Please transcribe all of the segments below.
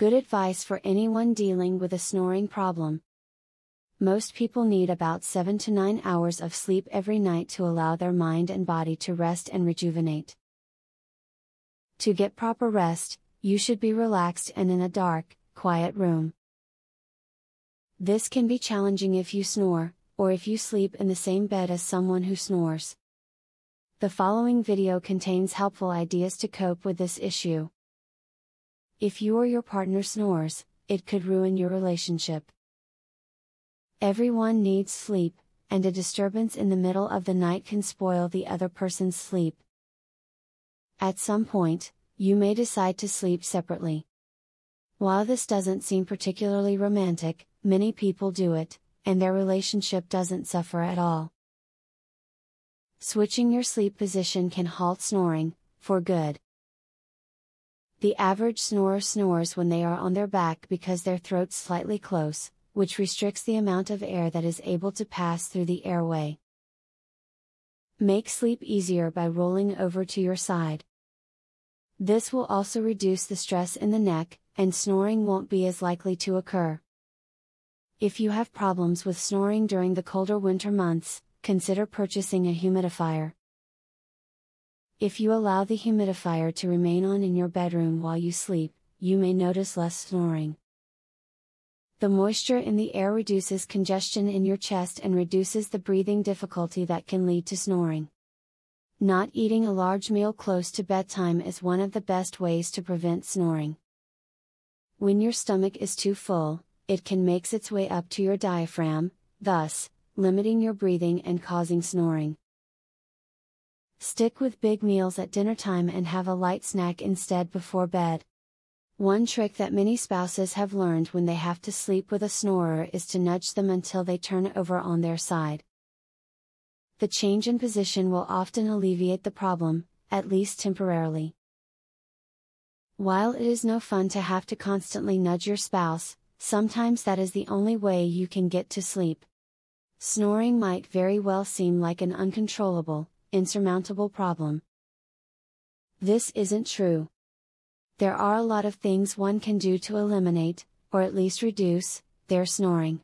Good advice for anyone dealing with a snoring problem. Most people need about 7 to 9 hours of sleep every night to allow their mind and body to rest and rejuvenate. To get proper rest, you should be relaxed and in a dark, quiet room. This can be challenging if you snore, or if you sleep in the same bed as someone who snores. The following video contains helpful ideas to cope with this issue. If you or your partner snores, it could ruin your relationship. Everyone needs sleep, and a disturbance in the middle of the night can spoil the other person's sleep. At some point, you may decide to sleep separately. While this doesn't seem particularly romantic, many people do it, and their relationship doesn't suffer at all. Switching your sleep position can halt snoring, for good. The average snorer snores when they are on their back because their throat's slightly close, which restricts the amount of air that is able to pass through the airway. Make sleep easier by rolling over to your side. This will also reduce the stress in the neck, and snoring won't be as likely to occur. If you have problems with snoring during the colder winter months, consider purchasing a humidifier. If you allow the humidifier to remain on in your bedroom while you sleep, you may notice less snoring. The moisture in the air reduces congestion in your chest and reduces the breathing difficulty that can lead to snoring. Not eating a large meal close to bedtime is one of the best ways to prevent snoring. When your stomach is too full, it can makes its way up to your diaphragm, thus limiting your breathing and causing snoring. Stick with big meals at dinner time and have a light snack instead before bed. One trick that many spouses have learned when they have to sleep with a snorer is to nudge them until they turn over on their side. The change in position will often alleviate the problem, at least temporarily. While it is no fun to have to constantly nudge your spouse, sometimes that is the only way you can get to sleep. Snoring might very well seem like an uncontrollable, insurmountable problem. This isn't true. There are a lot of things one can do to eliminate, or at least reduce, their snoring.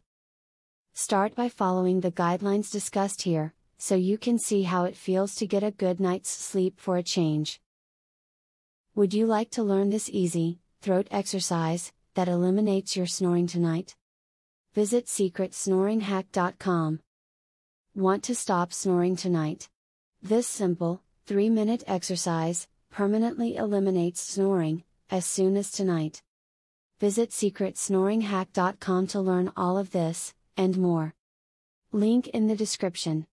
Start by following the guidelines discussed here, so you can see how it feels to get a good night's sleep for a change. Would you like to learn this easy, throat exercise that eliminates your snoring tonight? Visit secretsnoringhack.com. Want to stop snoring tonight? This simple, 3 minute exercise permanently eliminates snoring as soon as tonight. Visit secretsnoringhack.com to learn all of this and more. Link in the description.